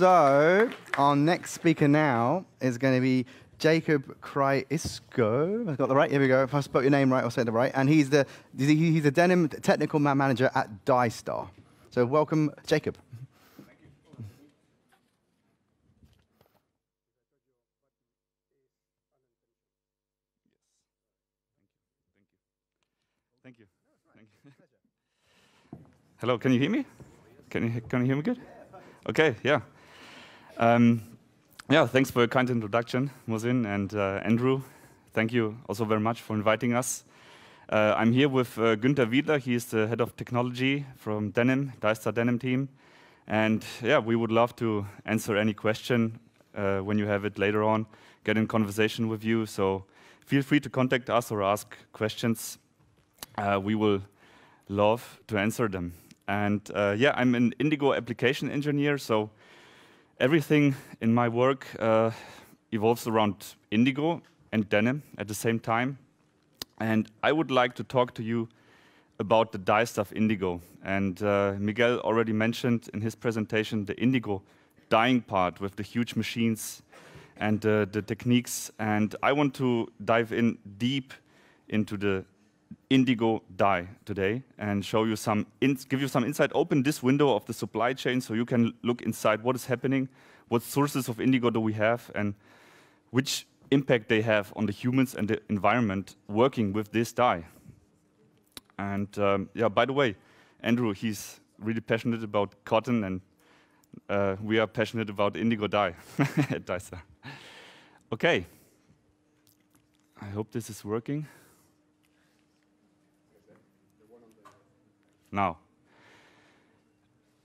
So our next speaker now is going to be Jacob Kryisco. i got the right. Here we go. If I spoke your name right, I'll say the right. And he's the he's the denim technical manager at DyeStar. So welcome, Jacob. Thank you. Thank you. Hello, can you hear me? Can you, can you hear me good? Okay, yeah. Um, yeah, thanks for your kind introduction, Muzin and uh, Andrew. Thank you also very much for inviting us. Uh, I'm here with uh, Günther Wiedler. He is the head of technology from Denim, Dystar Denim team. And yeah, we would love to answer any question uh, when you have it later on, get in conversation with you. So feel free to contact us or ask questions. Uh, we will love to answer them. And uh, yeah, I'm an Indigo application engineer, so Everything in my work uh, evolves around indigo and denim at the same time. And I would like to talk to you about the dye stuff indigo. And uh, Miguel already mentioned in his presentation the indigo dyeing part with the huge machines and uh, the techniques. And I want to dive in deep into the Indigo dye today and show you some give you some insight. Open this window of the supply chain so you can look inside what is happening, what sources of indigo do we have, and which impact they have on the humans and the environment working with this dye. And um, yeah, by the way, Andrew, he's really passionate about cotton, and uh, we are passionate about indigo dye at Dyson. Okay. I hope this is working. now.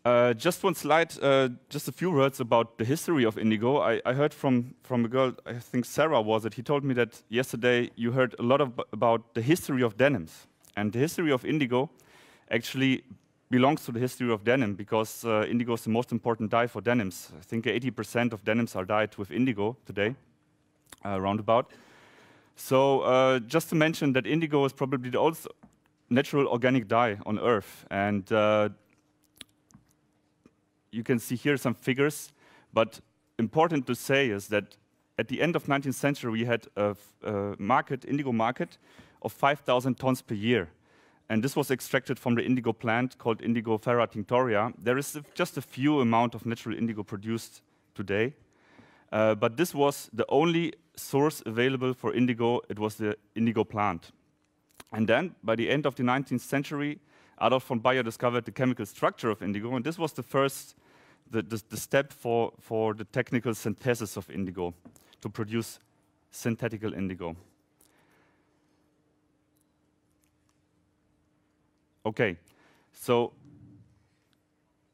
Uh, just one slide, uh, just a few words about the history of Indigo. I, I, heard from, from a girl, I think Sarah was it, he told me that yesterday you heard a lot of, about the history of denims. And the history of Indigo actually belongs to the history of denim because uh, Indigo is the most important dye for denims. I think 80% of denims are dyed with Indigo today, uh, roundabout. So uh, just to mention that indigo is probably the oldest, natural organic dye on Earth. And uh, you can see here some figures, but important to say is that at the end of 19th century, we had a, a market, indigo market, of 5,000 tons per year. And this was extracted from the indigo plant called Indigo ferra tinctoria. There is just a few amount of natural indigo produced today. Uh, but this was the only source available for indigo. It was the indigo plant. And then, by the end of the 19th century, Adolf von Bayer discovered the chemical structure of indigo, and this was the first the, the, the step for, for the technical synthesis of indigo, to produce synthetical indigo. Okay, so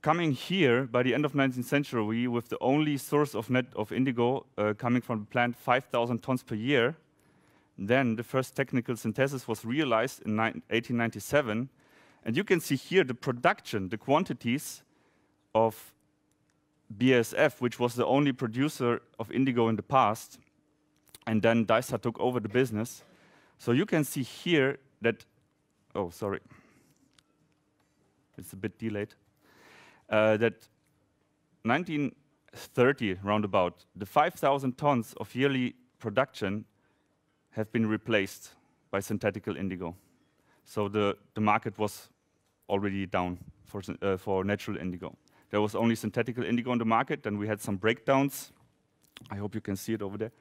coming here, by the end of 19th century, with the only source of, net, of indigo uh, coming from the plant 5,000 tons per year, then the first technical synthesis was realized in 1897. And you can see here the production, the quantities of BSF, which was the only producer of indigo in the past. And then Daimler took over the business. So you can see here that, oh, sorry, it's a bit delayed, uh, that 1930 roundabout, the 5,000 tons of yearly production have been replaced by synthetical indigo. So the, the market was already down for, uh, for natural indigo. There was only synthetical indigo on the market, then we had some breakdowns. I hope you can see it over there.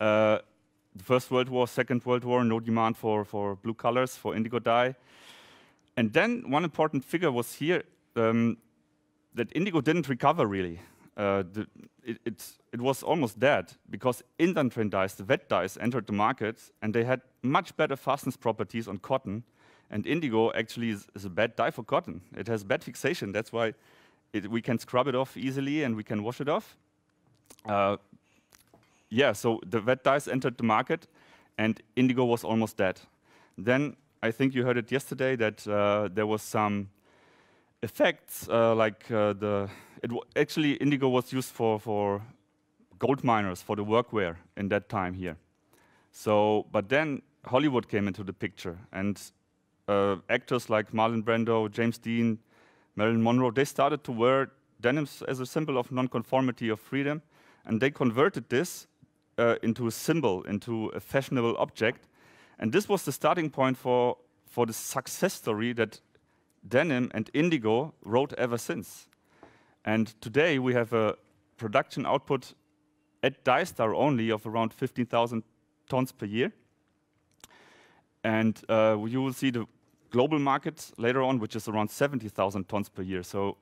Uh, the First World War, Second World War, no demand for, for blue colors, for indigo dye. And then one important figure was here um, that indigo didn't recover really. Uh, the, it, it, was almost dead because indent train dyes, the wet dyes, entered the market and they had much better fastness properties on cotton. And indigo actually is, is a bad dye for cotton. It has bad fixation. That's why it, we can scrub it off easily and we can wash it off. Uh, yeah, so the wet dyes entered the market and indigo was almost dead. Then I think you heard it yesterday that uh, there was some effects, uh, like uh, the actually indigo was used for for gold miners for the workwear in that time here. So, but then Hollywood came into the picture, and uh, actors like Marlon Brando, James Dean, Marilyn Monroe, they started to wear denims as a symbol of nonconformity of freedom, and they converted this uh, into a symbol, into a fashionable object. And this was the starting point for, for the success story that denim, and indigo wrote ever since. And today we have a production output at Dystar only of around 15,000 tons per year. And uh, you will see the global market later on, which is around 70,000 tons per year. So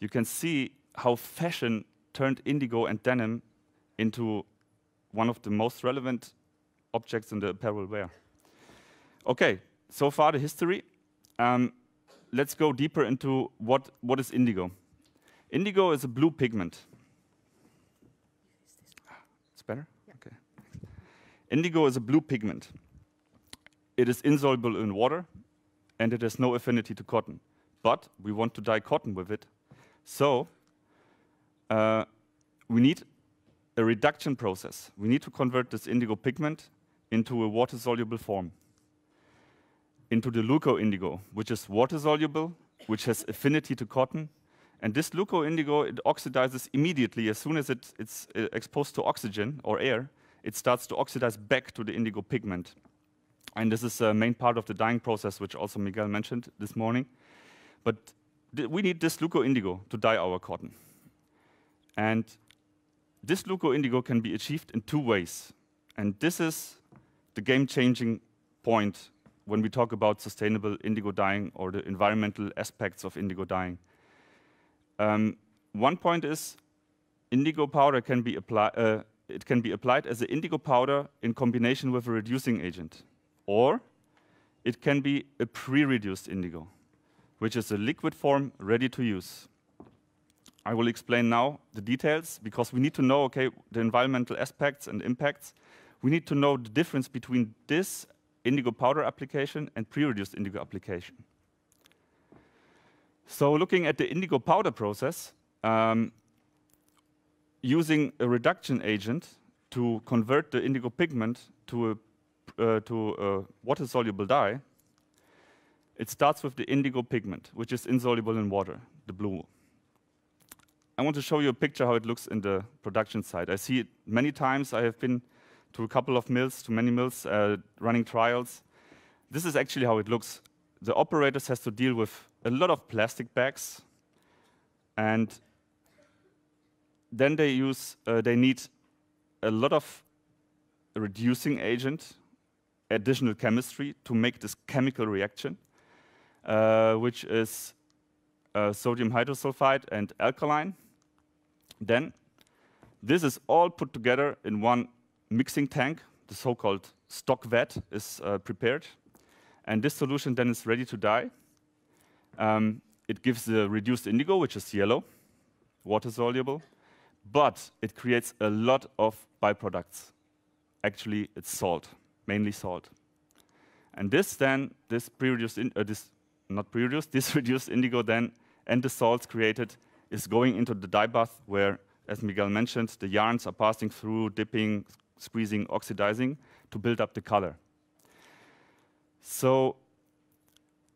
you can see how fashion turned indigo and denim into one of the most relevant objects in the apparel wear. Okay, so far the history. Um, let's go deeper into what, what is indigo. Indigo is a blue pigment. It's better? Yeah. Okay. Indigo is a blue pigment. It is insoluble in water, and it has no affinity to cotton. But we want to dye cotton with it. So uh, we need a reduction process. We need to convert this indigo pigment into a water-soluble form into the leuco-indigo, which is water-soluble, which has affinity to cotton. And this leuco-indigo, it oxidizes immediately. As soon as it, it's uh, exposed to oxygen or air, it starts to oxidize back to the indigo pigment. And this is a main part of the dyeing process, which also Miguel mentioned this morning. But we need this leuco-indigo to dye our cotton. And this leuco-indigo can be achieved in two ways. And this is the game-changing point when we talk about sustainable indigo dyeing or the environmental aspects of indigo dyeing. Um, one point is indigo powder can be applied. Uh, it can be applied as an indigo powder in combination with a reducing agent, or it can be a pre-reduced indigo, which is a liquid form ready to use. I will explain now the details because we need to know okay the environmental aspects and impacts. We need to know the difference between this indigo powder application and pre-reduced indigo application. So looking at the indigo powder process, um, using a reduction agent to convert the indigo pigment to a, uh, to a water-soluble dye, it starts with the indigo pigment, which is insoluble in water, the blue. I want to show you a picture how it looks in the production site. I see it many times. I have been to a couple of mills, to many mills, uh, running trials. This is actually how it looks. The operators has to deal with a lot of plastic bags, and then they use uh, they need a lot of reducing agent, additional chemistry to make this chemical reaction, uh, which is uh, sodium hydrosulfide and alkaline. Then this is all put together in one mixing tank, the so-called stock vat, is uh, prepared. And this solution then is ready to dye. Um, it gives the reduced indigo, which is yellow, water-soluble, but it creates a lot of byproducts. Actually, it's salt, mainly salt. And this then, this pre-reduced, uh, this not pre-reduced, this reduced indigo then, and the salts created is going into the dye bath where, as Miguel mentioned, the yarns are passing through, dipping, squeezing, oxidizing to build up the color. So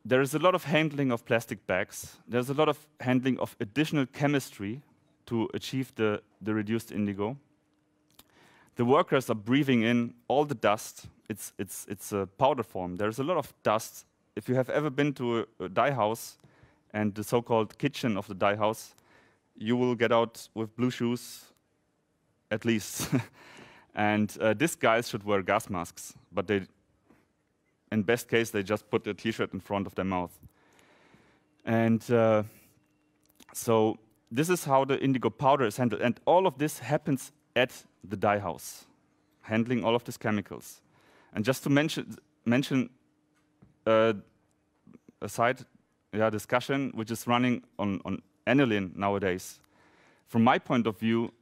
there is a lot of handling of plastic bags. There's a lot of handling of additional chemistry to achieve the, the reduced indigo. The workers are breathing in all the dust. It's, it's, it's a powder form. There's a lot of dust. If you have ever been to a, a dye house and the so-called kitchen of the dye house, you will get out with blue shoes at least. And uh, these guys should wear gas masks, but they, in best case, they just put a T-shirt in front of their mouth. And uh, so this is how the indigo powder is handled. And all of this happens at the dye house, handling all of these chemicals. And just to mention, mention uh, a side yeah, discussion which is running on, on aniline nowadays. From my point of view,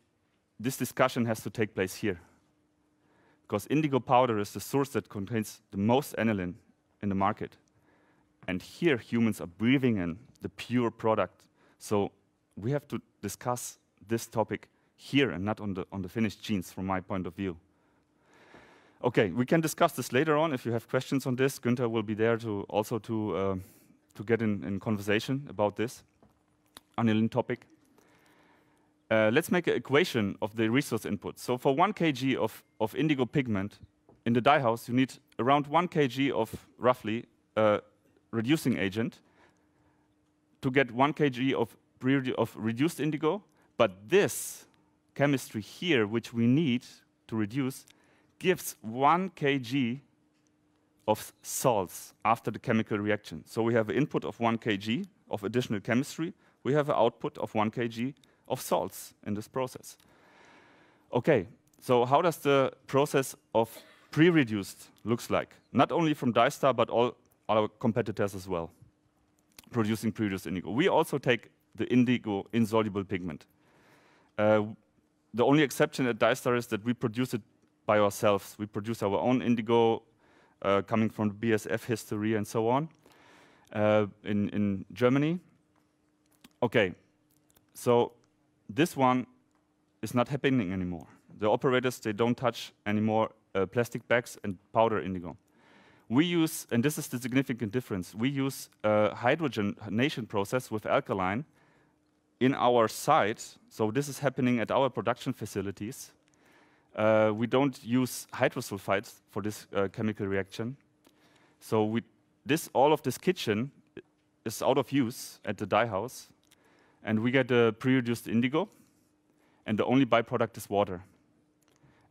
this discussion has to take place here because indigo powder is the source that contains the most aniline in the market. And here, humans are breathing in the pure product. So we have to discuss this topic here and not on the, on the finished genes from my point of view. Okay, we can discuss this later on. If you have questions on this, Günther will be there to also to, uh, to get in, in conversation about this aniline topic. Uh, let's make an equation of the resource input. So for 1 kg of, of indigo pigment in the dye house, you need around 1 kg of roughly a uh, reducing agent to get 1 kg of, of reduced indigo. But this chemistry here, which we need to reduce, gives 1 kg of salts after the chemical reaction. So we have an input of 1 kg of additional chemistry. We have an output of 1 kg of salts in this process. Okay, so how does the process of pre-reduced looks like? Not only from Dystar, but all our competitors as well, producing pre-reduced indigo. We also take the indigo insoluble pigment. Uh, the only exception at Dystar is that we produce it by ourselves. We produce our own indigo uh, coming from BSF history and so on uh, in, in Germany. Okay, so this one is not happening anymore. The operators, they don't touch anymore uh, plastic bags and powder indigo. We use, and this is the significant difference, we use a hydrogenation process with alkaline in our site. So this is happening at our production facilities. Uh, we don't use hydrosulfides for this uh, chemical reaction. So we, this, all of this kitchen is out of use at the dye house and we get the pre-reduced indigo, and the only byproduct is water.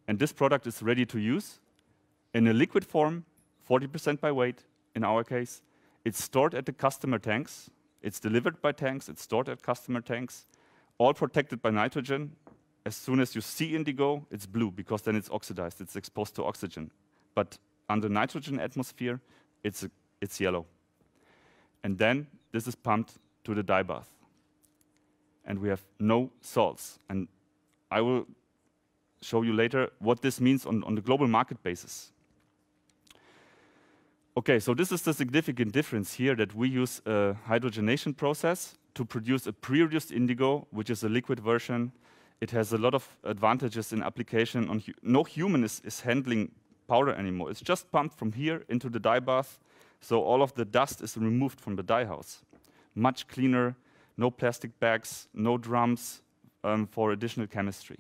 And this product is ready to use in a liquid form, 40% by weight in our case. It's stored at the customer tanks. It's delivered by tanks. It's stored at customer tanks, all protected by nitrogen. As soon as you see indigo, it's blue because then it's oxidized. It's exposed to oxygen. But under nitrogen atmosphere, it's, a, it's yellow. And then this is pumped to the dye bath and we have no salts. And I will show you later what this means on, on the global market basis. Okay, so this is the significant difference here that we use a hydrogenation process to produce a pre-reduced indigo, which is a liquid version. It has a lot of advantages in application. On hu no human is, is handling powder anymore. It's just pumped from here into the dye bath, so all of the dust is removed from the dye house. Much cleaner, no plastic bags, no drums um, for additional chemistry.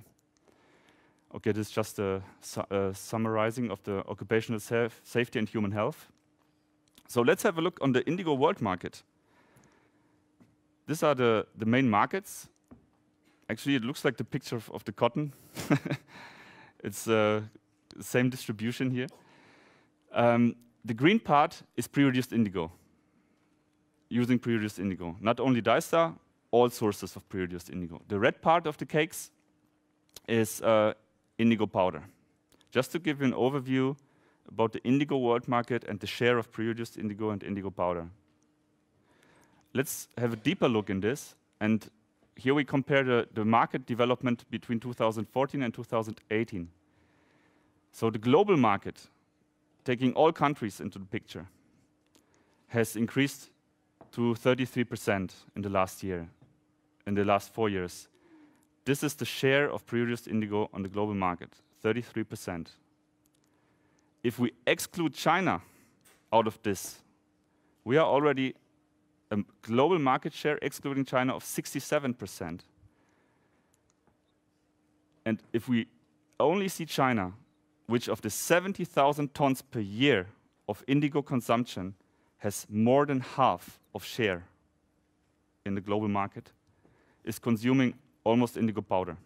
Okay, this is just a, su a summarizing of the occupational safety and human health. So let's have a look on the indigo world market. These are the, the main markets. Actually, it looks like the picture of, of the cotton. it's uh, same distribution here. Um, the green part is pre-reduced indigo using pre-reduced indigo. Not only dystar, all sources of pre-reduced indigo. The red part of the cakes is uh, indigo powder. Just to give you an overview about the indigo world market and the share of pre-reduced indigo and indigo powder. Let's have a deeper look in this. And here we compare the, the market development between 2014 and 2018. So the global market, taking all countries into the picture, has increased to 33% in the last year, in the last four years. This is the share of pre-reduced indigo on the global market, 33%. If we exclude China out of this, we are already a global market share, excluding China, of 67%. And if we only see China, which of the 70,000 tons per year of indigo consumption has more than half of share in the global market, is consuming almost indigo powder.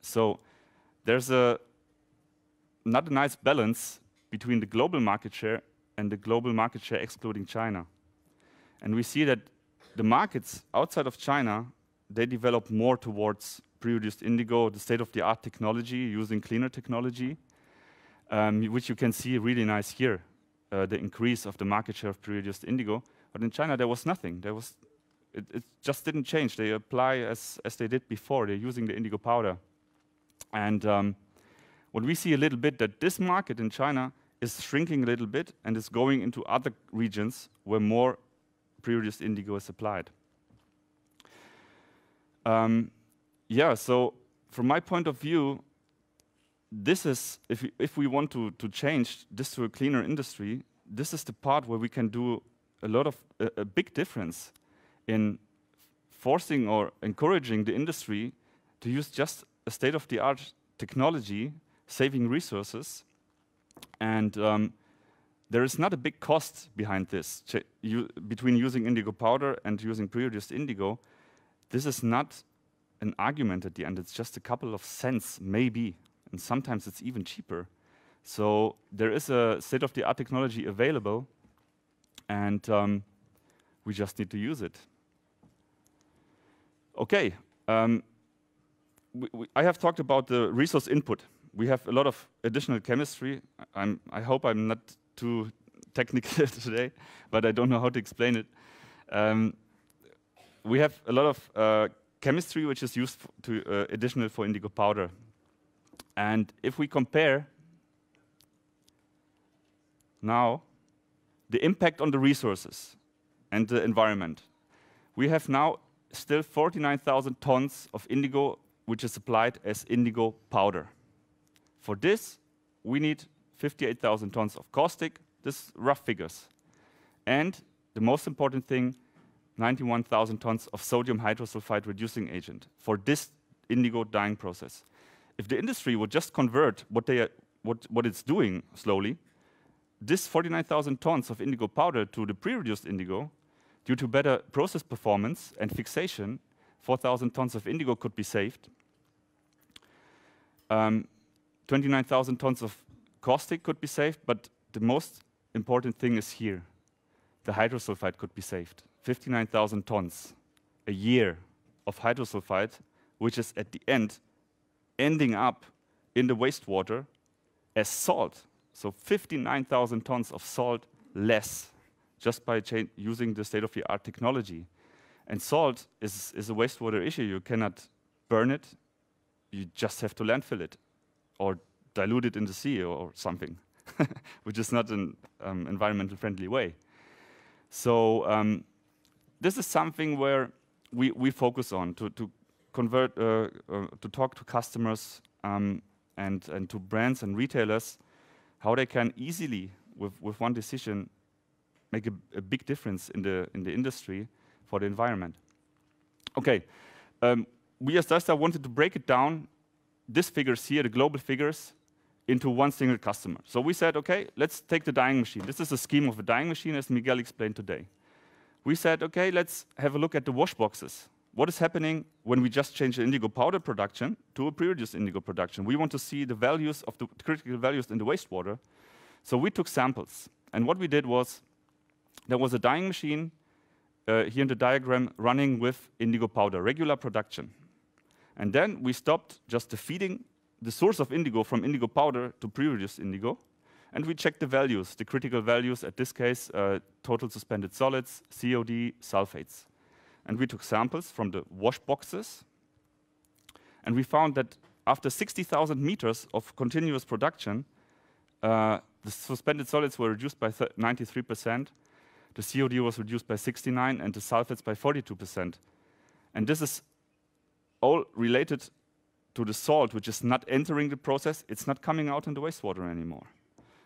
So there's a not a nice balance between the global market share and the global market share excluding China. And we see that the markets outside of China, they develop more towards pre pre-reduced indigo, the state-of-the-art technology using cleaner technology, um, which you can see really nice here uh, the increase of the market share of pre-reduced indigo. But in China, there was nothing. There was, it, it, just didn't change. They apply as, as they did before. They're using the indigo powder. And um, what we see a little bit that this market in China is shrinking a little bit and is going into other regions where more pre-reduced indigo is applied. Um, yeah, so from my point of view, this is, if we, if we want to, to change this to a cleaner industry, this is the part where we can do a lot of, a, a big difference in forcing or encouraging the industry to use just a state-of-the-art technology, saving resources, and um, there is not a big cost behind this you, between using indigo powder and using pre-reduced indigo. This is not an argument at the end. It's just a couple of cents, maybe and sometimes it's even cheaper. So there is a state-of-the-art technology available, and um, we just need to use it. Okay, um, we, we, I have talked about the resource input. We have a lot of additional chemistry. I'm, i hope I'm not too technical today, but I don't know how to explain it. Um, we have a lot of uh, chemistry which is used to uh, additional for indigo powder. And if we compare now the impact on the resources and the environment, we have now still 49,000 tons of indigo, which is supplied as indigo powder. For this, we need 58,000 tons of caustic, this rough figures. And the most important thing, 91,000 tons of sodium hydrosulfide reducing agent for this indigo dyeing process if the industry would just convert what, they what, what it's doing slowly, this 49,000 tons of indigo powder to the pre-reduced indigo, due to better process performance and fixation, 4,000 tons of indigo could be saved. Um, 29,000 tons of caustic could be saved, but the most important thing is here. The hydrosulfide could be saved. 59,000 tons a year of hydrosulfide, which is at the end ending up in the wastewater as salt. So 59,000 tons of salt less just by using the state-of-the-art technology. And salt is, is a wastewater issue. You cannot burn it. You just have to landfill it or dilute it in the sea or something, which is not an um, environmental friendly way. So um, this is something where we, we focus on to, to convert uh, uh, to talk to customers um, and and to brands and retailers how they can easily with with one decision make a, a big difference in the in the industry for the environment. Okay, um, we as Dasta wanted to break it down these figures here, the global figures, into one single customer. So we said, okay, let's take the dyeing machine. This is a scheme of a dyeing machine, as Miguel explained today. We said, okay, let's have a look at the wash boxes what is happening when we just change the indigo powder production to a pre-reduced indigo production. We want to see the values of the critical values in the wastewater. So we took samples. And what we did was there was a dyeing machine uh, here in the diagram running with indigo powder, regular production. And then we stopped just the feeding the source of indigo from indigo powder to pre-reduced indigo. And we checked the values, the critical values, at this case, uh, total suspended solids, COD, sulfates and we took samples from the wash boxes, and we found that after 60,000 meters of continuous production, uh, the suspended solids were reduced by 93%, the COD was reduced by 69, and the sulfates by 42%. And this is all related to the salt, which is not entering the process, it's not coming out in the wastewater anymore.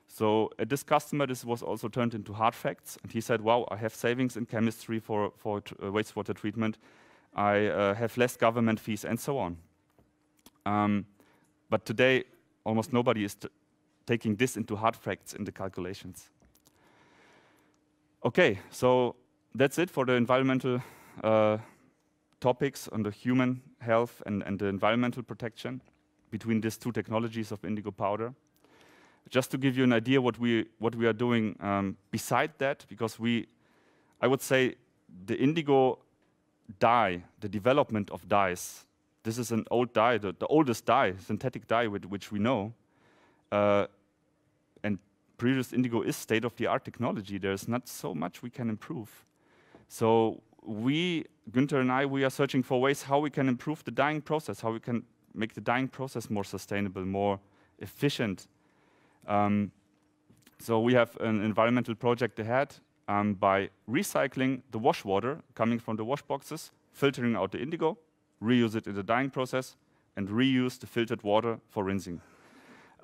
So at uh, this customer, this was also turned into hard facts. And he said, wow, I have savings in chemistry for, for uh, wastewater treatment. I uh, have less government fees and so on. Um, but today, almost nobody is taking this into hard facts in the calculations. Okay, so that's it for the environmental uh, topics on the human health and, and the environmental protection between these two technologies of indigo powder. Just to give you an idea what we, what we are doing um, beside that, because we, I would say the indigo dye, the development of dyes, this is an old dye, the, the oldest dye, synthetic dye, with, which we know. Uh, and previous indigo is state of the art technology. There's not so much we can improve. So we, Günther and I, we are searching for ways how we can improve the dyeing process, how we can make the dyeing process more sustainable, more efficient, um, so we have an environmental project ahead um, by recycling the wash water coming from the wash boxes, filtering out the indigo, reuse it in the dyeing process, and reuse the filtered water for rinsing.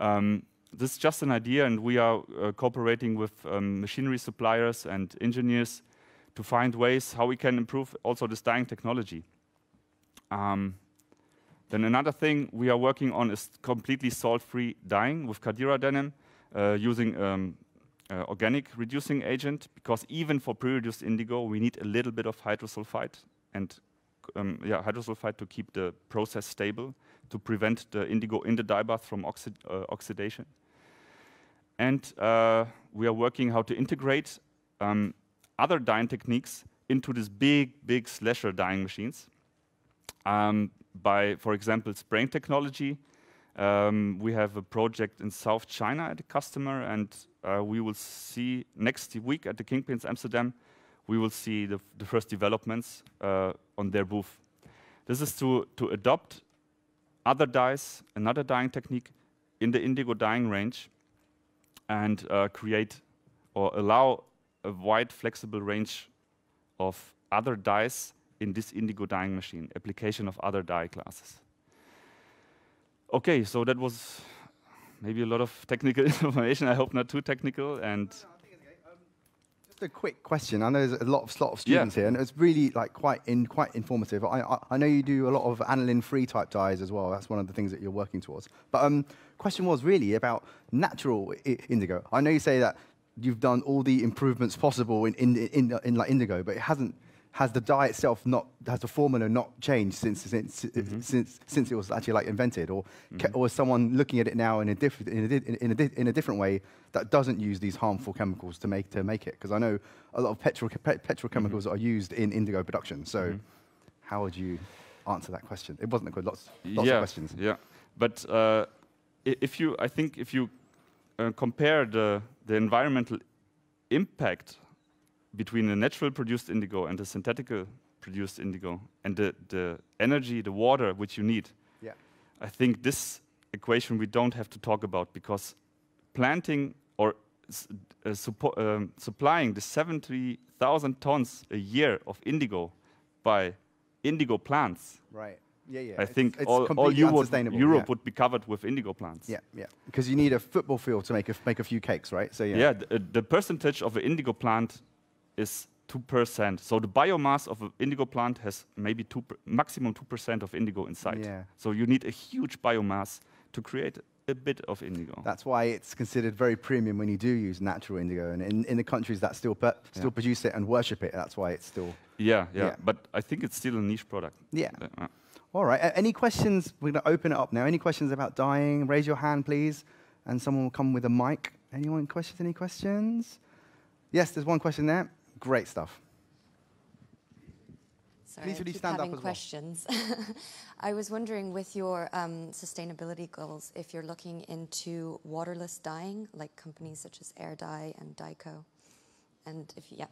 Um, this is just an idea, and we are uh, cooperating with um, machinery suppliers and engineers to find ways how we can improve also this dyeing technology. Um, another thing we are working on is completely salt-free dyeing with cadira denim uh, using um, uh, organic reducing agent because even for pre-reduced indigo, we need a little bit of hydrosulfide and um, hydrosulfite to keep the process stable to prevent the indigo in the dye bath from uh, oxidation. And we are working how to integrate um, other dyeing techniques into these big, big slasher dyeing machines um, by, for example, spraying technology. Um, we have a project in South China at a customer, and uh, we will see next week at the Kingpins Amsterdam, we will see the, the first developments uh, on their booth. This is to, to adopt other dyes, another dyeing technique in the indigo dyeing range and uh, create or allow a wide flexible range of other dyes in this indigo dyeing machine, application of other dye classes. Okay, so that was maybe a lot of technical information. I hope not too technical. And um, just a quick question. I know there's a lot of, lot of students yeah. here, and it's really like quite in quite informative. I, I, I know you do a lot of aniline-free type dyes as well. That's one of the things that you're working towards. But um, question was really about natural indigo. I know you say that you've done all the improvements possible in in, in, in like indigo, but it hasn't has the dye itself not has the formula not changed since since mm -hmm. since since it was actually like invented, or mm -hmm. or someone looking at it now in a different in, in a, in, a different way that doesn't use these harmful chemicals to make to make it? Because I know a lot of pe petrochemicals mm-hmm. mm -hmm. are used in indigo production. So mm-hmm. how would you answer that question? It wasn't a good lots lots yeah, of questions. Yeah, but uh, if you I think if you uh, compare the the environmental impact between the natural produced indigo and the synthetical produced indigo and the, the energy, the water which you need. Yeah. I think this equation we don't have to talk about because planting or uh, um, supplying the 70,000 tons a year of indigo by indigo plants. Right. Yeah, yeah. I it's, think it's all, all Europe yeah. would be covered with indigo plants. Yeah, yeah. Because you need a football field to make a, make a few cakes, right? So yeah. Yeah, the, uh, the percentage of an indigo plant is 2%. So the biomass of an indigo plant has maybe two maximum 2% of indigo inside. Yeah. So you need a huge biomass to create a bit of indigo. That's why it's considered very premium when you do use natural indigo. And in, in the countries that still, yeah. still produce it and worship it, that's why it's still... Yeah, yeah, yeah. But I think it's still a niche product. Yeah. Uh, All right. Uh, any questions? We're going to open it up now. Any questions about dyeing? Raise your hand, please. And someone will come with a mic. Anyone questions? Any questions? Yes, there's one question there. Great stuff. Sorry, Please really stand up as questions. Well. I was wondering, with your um, sustainability goals, if you're looking into waterless dyeing, like companies such as Air Dye and Dyco, and if yeah.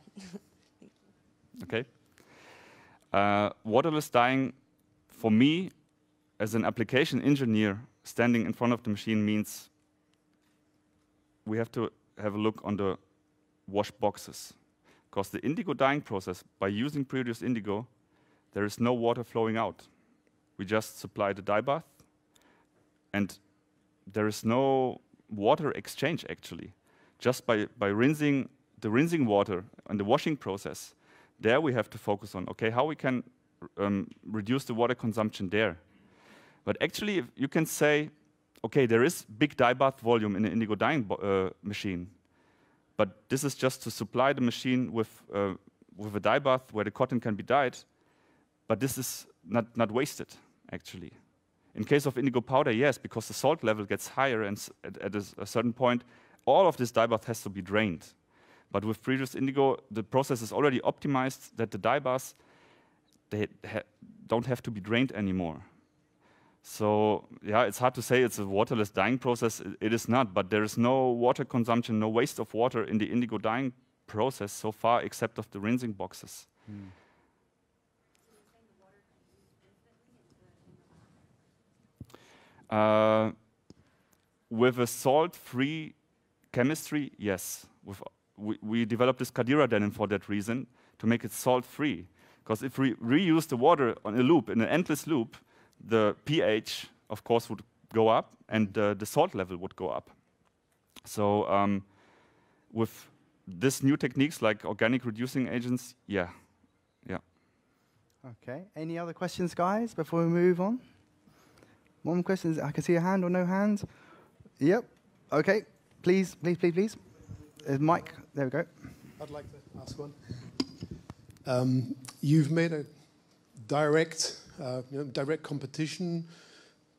okay. Uh, waterless dyeing, for me, as an application engineer, standing in front of the machine means we have to have a look on the wash boxes because the indigo dyeing process, by using pre-reduced indigo, there is no water flowing out. We just supply the dye bath, and there is no water exchange actually. Just by, by rinsing the rinsing water and the washing process, there we have to focus on, okay, how we can um, reduce the water consumption there. But actually, you can say, okay, there is big dye bath volume in the indigo dyeing uh, machine, but this is just to supply the machine with, uh, with a dye bath where the cotton can be dyed. But this is not, not wasted, actually. In case of indigo powder, yes, because the salt level gets higher and at, at a, a, certain point, all of this dye bath has to be drained. But with previous indigo, the process is already optimized that the dye baths, they ha don't have to be drained anymore. So yeah, it's hard to say it's a waterless dyeing process. It is not, but there is no water consumption, no waste of water in the indigo dyeing process so far, except of the rinsing boxes. Hmm. Uh, with a salt-free chemistry, yes. With, we, we developed this Kadira denim for that reason, to make it salt-free. Because if we reuse the water on a loop, in an endless loop, the pH, of course, would go up and uh, the salt level would go up. So um, with this new techniques like organic reducing agents, yeah, yeah. Okay, any other questions, guys, before we move on? One question, I can see a hand or no hand. Yep, okay, please, please, please, please. There's Mike, there we go. I'd like to ask one. Um, you've made a direct uh, you know, direct competition,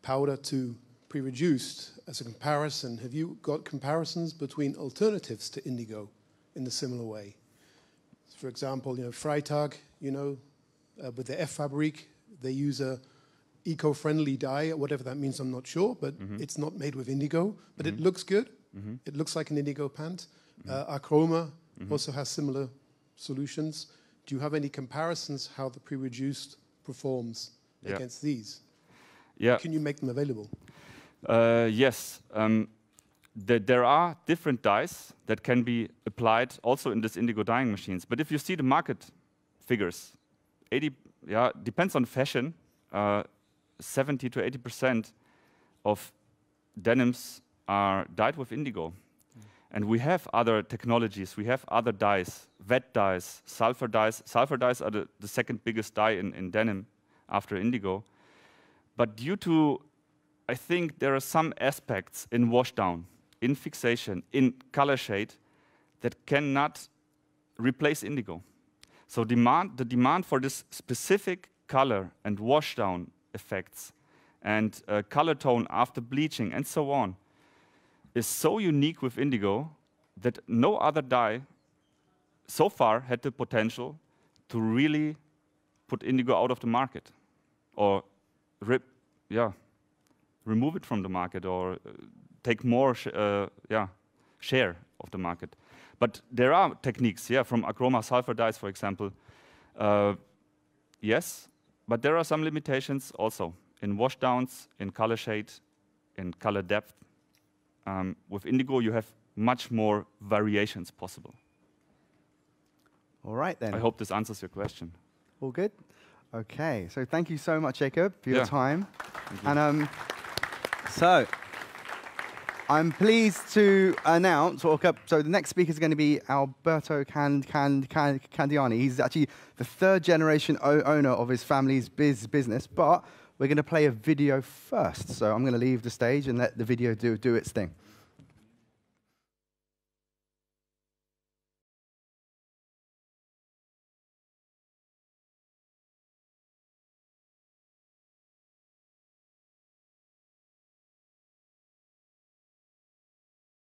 powder to pre-reduced. As a comparison, have you got comparisons between alternatives to indigo in a similar way? For example, you know, Freitag, you know, uh, with the f fabric, they use a eco-friendly dye, whatever that means, I'm not sure, but mm -hmm. it's not made with indigo, but mm -hmm. it mm-hmm. looks good. Mm -hmm. It looks like an indigo pant. Mm-hmm. Uh, Acroma mm-hmm. also has similar solutions. Do you have any comparisons how the pre-reduced performs yeah. against these? Yeah. Can you make them available? Uh, yes. Um, the, there are different dyes that can be applied also in these indigo dyeing machines. But if you see the market figures, 80, yeah, depends on fashion, uh, 70 to 80% of denims are dyed with indigo. And we have other technologies. We have other dyes, wet dyes, sulfur dyes. Sulfur dyes are the, the second biggest dye in, in denim after indigo. But due to, I think there are some aspects in washdown, in fixation, in color shade that cannot replace indigo. So demand, the demand for this specific color and washdown effects and uh, color tone after bleaching and so on is so unique with indigo that no other dye so far had the potential to really put indigo out of the market or rip, yeah, remove it from the market or uh, take more uh, yeah, share of the market. But there are techniques, yeah, from acroma sulfur dyes, for example. Uh, yes, but there are some limitations also in washdowns, in color shade, in color depth, um, with Indigo, you have much more variations possible. All right, then. I hope this answers your question. All good? Okay, so thank you so much, Jacob, for your yeah. time. You. And um, so, I'm pleased to announce, or, so the next speaker is going to be Alberto Candiani. He's actually the third generation owner of his family's biz business, but we're going to play a video first. So I'm going to leave the stage and let the video do, do its thing.